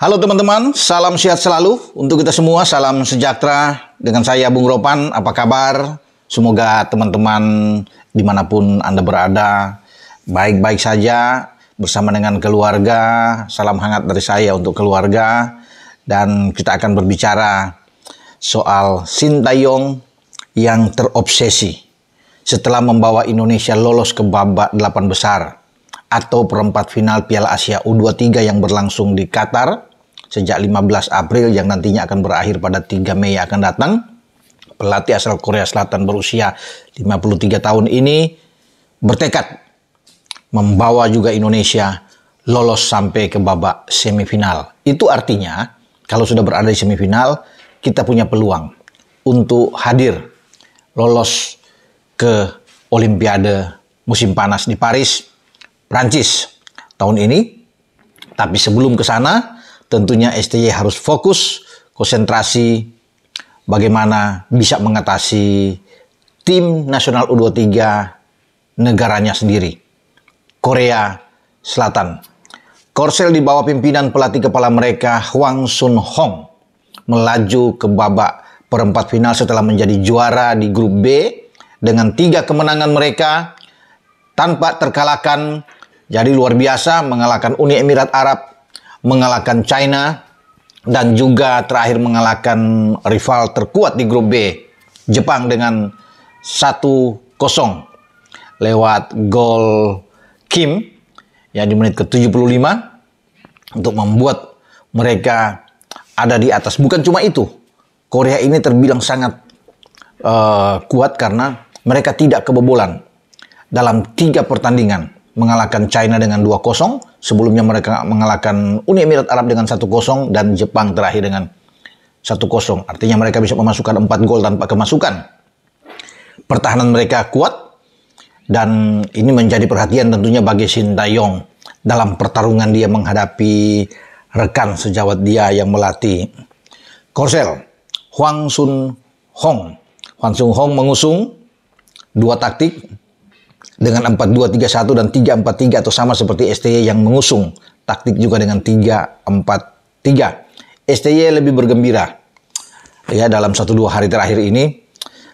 Halo teman-teman, salam sehat selalu untuk kita semua, salam sejahtera dengan saya Bung Ropan, apa kabar? Semoga teman-teman dimanapun Anda berada, baik-baik saja, bersama dengan keluarga, salam hangat dari saya untuk keluarga, dan kita akan berbicara soal Sintayong yang terobsesi setelah membawa Indonesia lolos ke babak delapan besar atau perempat final Piala Asia U23 yang berlangsung di Qatar sejak 15 April yang nantinya akan berakhir pada 3 Mei akan datang. Pelatih asal Korea Selatan berusia 53 tahun ini bertekad membawa juga Indonesia lolos sampai ke babak semifinal. Itu artinya kalau sudah berada di semifinal kita punya peluang untuk hadir lolos ke Olimpiade musim panas di Paris, Prancis tahun ini. Tapi sebelum ke sana, tentunya STY harus fokus, konsentrasi bagaimana bisa mengatasi tim nasional U23 negaranya sendiri, Korea Selatan. Korsel di bawah pimpinan pelatih kepala mereka Hwang Sun Hong melaju ke babak perempat final setelah menjadi juara di grup B dengan tiga kemenangan mereka tanpa terkalahkan. Jadi luar biasa mengalahkan Uni Emirat Arab mengalahkan China dan juga terakhir mengalahkan rival terkuat di grup B Jepang dengan 1-0 lewat gol Kim yang di menit ke-75 untuk membuat mereka ada di atas bukan cuma itu Korea ini terbilang sangat uh, kuat karena mereka tidak kebobolan dalam tiga pertandingan mengalahkan China dengan dua kosong. Sebelumnya mereka mengalahkan Uni Emirat Arab dengan 1-0 dan Jepang terakhir dengan 1-0. Artinya mereka bisa memasukkan 4 gol tanpa kemasukan. Pertahanan mereka kuat dan ini menjadi perhatian tentunya bagi Shin Sintayong dalam pertarungan dia menghadapi rekan sejawat dia yang melatih Korsel Huang Sun Hong. Huang Sun Hong mengusung dua taktik dengan 4-2-3-1 dan 3-4-3 atau sama seperti STY yang mengusung taktik juga dengan 3-4-3. STY lebih bergembira ya dalam 1-2 hari terakhir ini.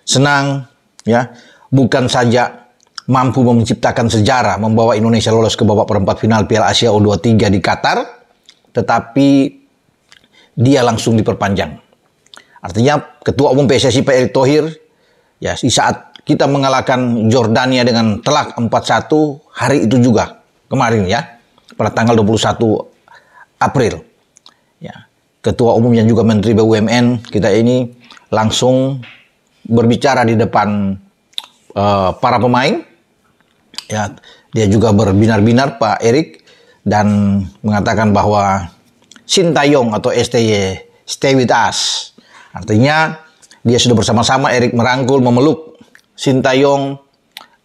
Senang ya, bukan saja mampu menciptakan sejarah membawa Indonesia lolos ke babak perempat final Piala Asia U23 di Qatar, tetapi dia langsung diperpanjang. Artinya Ketua Umum PSSI Pak Erick Thohir ya di saat kita mengalahkan Jordania dengan telak 4-1 hari itu juga kemarin ya pada tanggal 21 April. Ya, Ketua Umum yang juga Menteri BUMN kita ini langsung berbicara di depan uh, para pemain. Ya, dia juga berbinar-binar Pak Erik dan mengatakan bahwa Sintayong atau STY stay with us. Artinya dia sudah bersama-sama Erik merangkul memeluk Sintayong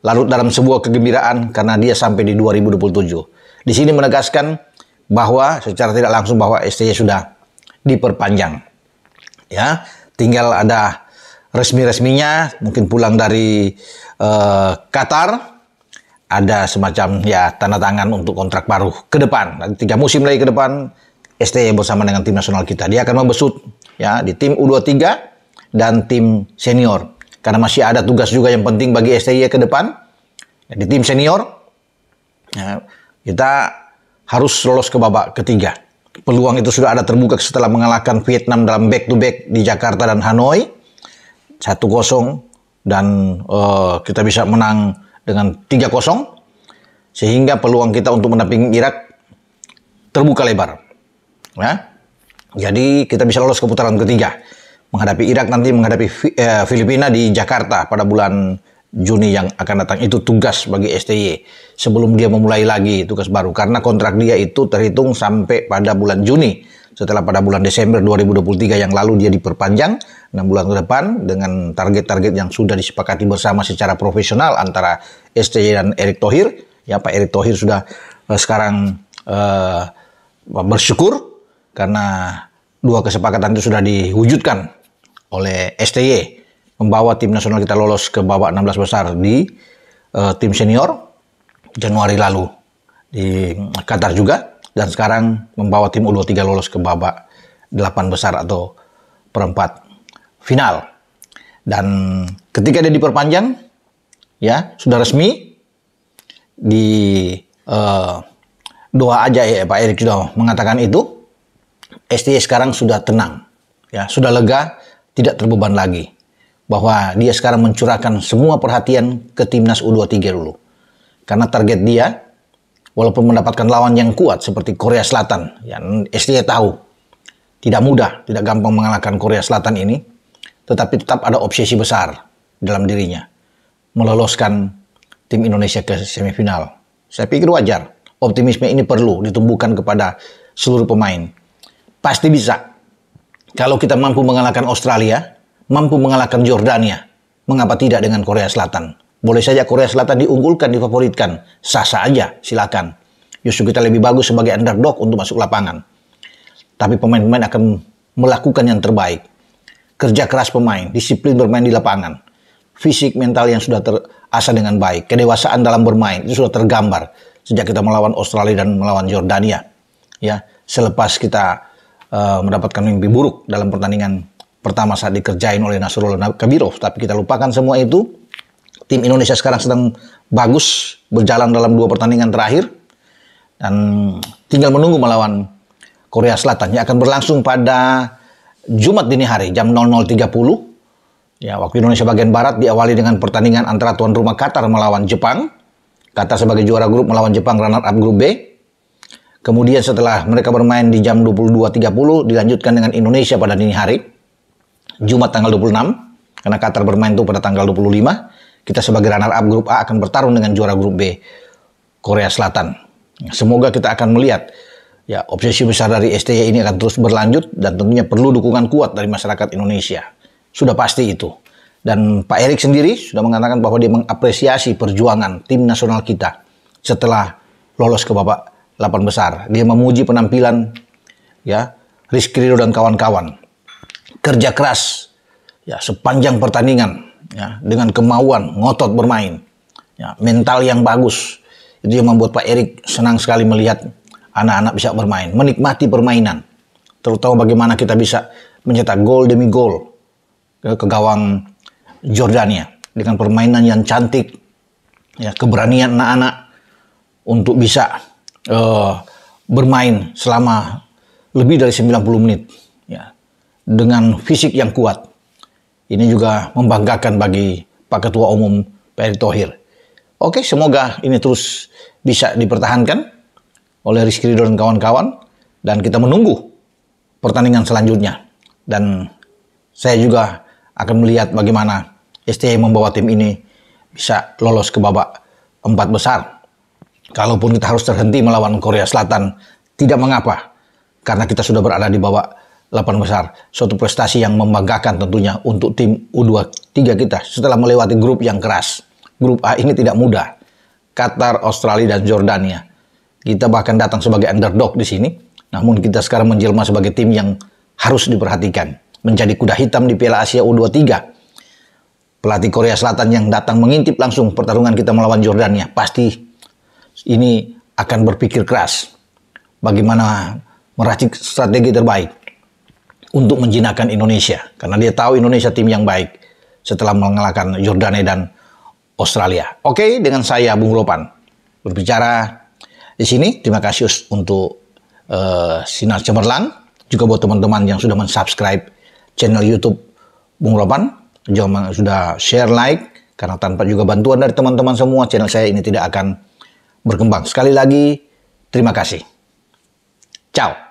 larut dalam sebuah kegembiraan karena dia sampai di 2027. Di sini menegaskan bahwa secara tidak langsung bahwa STY sudah diperpanjang. Ya, tinggal ada resmi-resminya mungkin pulang dari uh, Qatar ada semacam ya tanda tangan untuk kontrak baru ke depan. Tiga musim lagi ke depan STY bersama dengan tim nasional kita. Dia akan membesut ya di tim U23 dan tim senior karena masih ada tugas juga yang penting bagi STY ke depan di tim senior ya, kita harus lolos ke babak ketiga peluang itu sudah ada terbuka setelah mengalahkan Vietnam dalam back to back di Jakarta dan Hanoi 1-0 dan uh, kita bisa menang dengan 3-0 sehingga peluang kita untuk mendampingi Irak terbuka lebar ya jadi kita bisa lolos ke putaran ketiga menghadapi Irak nanti menghadapi eh, Filipina di Jakarta pada bulan Juni yang akan datang itu tugas bagi STY sebelum dia memulai lagi tugas baru karena kontrak dia itu terhitung sampai pada bulan Juni setelah pada bulan Desember 2023 yang lalu dia diperpanjang 6 bulan ke depan dengan target-target yang sudah disepakati bersama secara profesional antara STY dan Erick Thohir ya Pak Erick Thohir sudah eh, sekarang eh, bersyukur karena dua kesepakatan itu sudah diwujudkan oleh STY membawa tim nasional kita lolos ke babak 16 besar di uh, tim senior Januari lalu di Qatar juga dan sekarang membawa tim U23 lolos ke babak 8 besar atau perempat final. Dan ketika dia diperpanjang ya sudah resmi di uh, doa aja ya Pak Erick sudah mengatakan itu STI sekarang sudah tenang ya sudah lega tidak terbeban lagi. Bahwa dia sekarang mencurahkan semua perhatian ke timnas U23 dulu. Karena target dia, walaupun mendapatkan lawan yang kuat seperti Korea Selatan, yang SDA tahu, tidak mudah, tidak gampang mengalahkan Korea Selatan ini, tetapi tetap ada obsesi besar dalam dirinya. Meloloskan tim Indonesia ke semifinal. Saya pikir wajar. Optimisme ini perlu ditumbuhkan kepada seluruh pemain. Pasti bisa kalau kita mampu mengalahkan Australia, mampu mengalahkan Jordania, mengapa tidak dengan Korea Selatan? Boleh saja Korea Selatan diunggulkan, difavoritkan. Sah sah aja, silakan. Justru kita lebih bagus sebagai underdog untuk masuk lapangan. Tapi pemain-pemain akan melakukan yang terbaik. Kerja keras pemain, disiplin bermain di lapangan, fisik mental yang sudah terasa dengan baik, kedewasaan dalam bermain itu sudah tergambar sejak kita melawan Australia dan melawan Jordania. Ya, selepas kita uh, mendapatkan mimpi buruk dalam pertandingan pertama saat dikerjain oleh Nasrullah Kabirov. Tapi kita lupakan semua itu. Tim Indonesia sekarang sedang bagus berjalan dalam dua pertandingan terakhir dan tinggal menunggu melawan Korea Selatan yang akan berlangsung pada Jumat dini hari jam 00.30 ya waktu Indonesia bagian barat diawali dengan pertandingan antara tuan rumah Qatar melawan Jepang Qatar sebagai juara grup melawan Jepang runner up grup B Kemudian setelah mereka bermain di jam 22.30 dilanjutkan dengan Indonesia pada dini hari. Jumat tanggal 26 karena Qatar bermain tuh pada tanggal 25. Kita sebagai runner up grup A akan bertarung dengan juara grup B Korea Selatan. Semoga kita akan melihat ya obsesi besar dari STY ini akan terus berlanjut dan tentunya perlu dukungan kuat dari masyarakat Indonesia. Sudah pasti itu. Dan Pak Erik sendiri sudah mengatakan bahwa dia mengapresiasi perjuangan tim nasional kita setelah lolos ke babak 8 besar. Dia memuji penampilan ya Rizky Rido dan kawan-kawan. Kerja keras ya sepanjang pertandingan ya dengan kemauan ngotot bermain. Ya, mental yang bagus. Itu yang membuat Pak Erik senang sekali melihat anak-anak bisa bermain, menikmati permainan. Terutama bagaimana kita bisa mencetak gol demi gol ke, ke gawang Jordania dengan permainan yang cantik, ya keberanian anak-anak untuk bisa uh, bermain selama lebih dari 90 menit ya dengan fisik yang kuat. Ini juga membanggakan bagi Pak Ketua Umum Perry Thohir. Oke, semoga ini terus bisa dipertahankan oleh Rizky Ridho dan kawan-kawan dan kita menunggu pertandingan selanjutnya. Dan saya juga akan melihat bagaimana STI membawa tim ini bisa lolos ke babak empat besar Kalaupun kita harus terhenti melawan Korea Selatan, tidak mengapa. Karena kita sudah berada di bawah 8 besar. Suatu prestasi yang membanggakan tentunya untuk tim U23 kita setelah melewati grup yang keras. Grup A ini tidak mudah. Qatar, Australia, dan Jordania. Kita bahkan datang sebagai underdog di sini. Namun kita sekarang menjelma sebagai tim yang harus diperhatikan. Menjadi kuda hitam di Piala Asia U23. Pelatih Korea Selatan yang datang mengintip langsung pertarungan kita melawan Jordania. Pasti ini akan berpikir keras bagaimana meracik strategi terbaik untuk menjinakkan Indonesia karena dia tahu Indonesia tim yang baik setelah mengalahkan Jordania dan Australia. Oke, dengan saya Bung Ropan berbicara di sini. Terima kasih untuk uh, sinar cemerlang juga buat teman-teman yang sudah mensubscribe channel YouTube Bung Ropan, jangan sudah share like karena tanpa juga bantuan dari teman-teman semua channel saya ini tidak akan berkembang. Sekali lagi, terima kasih. Ciao.